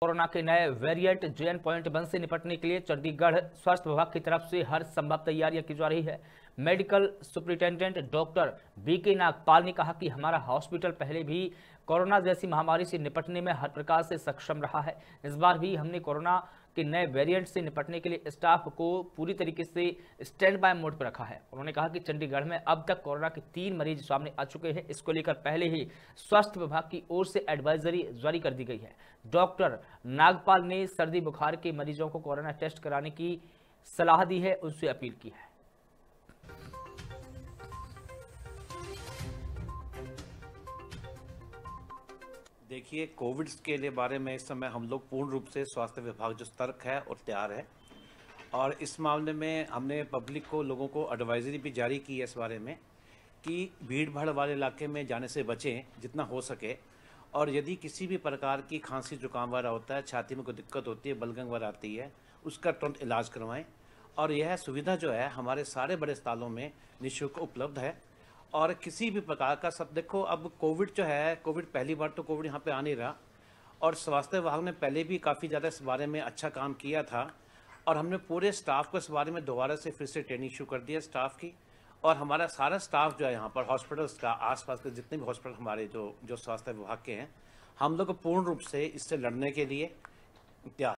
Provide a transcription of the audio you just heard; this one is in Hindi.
कोरोना के नए वेरिएंट जेन पॉइंट वन से निपटने के लिए चंडीगढ़ स्वास्थ्य विभाग की तरफ से हर संभव तैयारियां की जा रही है मेडिकल सुप्रिंटेंडेंट डॉक्टर बी के नागपाल ने कहा कि हमारा हॉस्पिटल पहले भी कोरोना जैसी महामारी से निपटने में हर प्रकार से सक्षम रहा है इस बार भी हमने कोरोना कि नए वेरिएंट से निपटने के लिए स्टाफ को पूरी तरीके से स्टैंड बाय मोड पर रखा है उन्होंने कहा कि चंडीगढ़ में अब तक कोरोना के तीन मरीज सामने आ चुके हैं इसको लेकर पहले ही स्वास्थ्य विभाग की ओर से एडवाइजरी जारी कर दी गई है डॉक्टर नागपाल ने सर्दी बुखार के मरीजों को कोरोना टेस्ट कराने की सलाह दी है उनसे अपील की है देखिए कोविड के लिए बारे में इस समय हम लोग पूर्ण रूप से स्वास्थ्य विभाग जो सतर्क है और तैयार है और इस मामले में हमने पब्लिक को लोगों को एडवाइजरी भी जारी की है इस बारे में कि भीड़ भाड़ वाले इलाके में जाने से बचें जितना हो सके और यदि किसी भी प्रकार की खांसी जुकाम वगैरह होता है छाती में कोई दिक्कत होती है बलगंग वगैरह आती है उसका तुरंत इलाज करवाएं और यह सुविधा जो है हमारे सारे बड़े अस्पतालों में निःशुल्क उपलब्ध है और किसी भी प्रकार का सब देखो अब कोविड जो है कोविड पहली बार तो कोविड यहाँ पे आ नहीं रहा और स्वास्थ्य विभाग ने पहले भी काफ़ी ज़्यादा इस बारे में अच्छा काम किया था और हमने पूरे स्टाफ को इस बारे में दोबारा से फिर से ट्रेनिंग शुरू कर दिया स्टाफ की और हमारा सारा स्टाफ जो है यहाँ पर हॉस्पिटल्स का आसपास के जितने भी हॉस्पिटल हमारे जो जो स्वास्थ्य विभाग के हैं हम लोग पूर्ण रूप से इससे लड़ने के लिए तैयार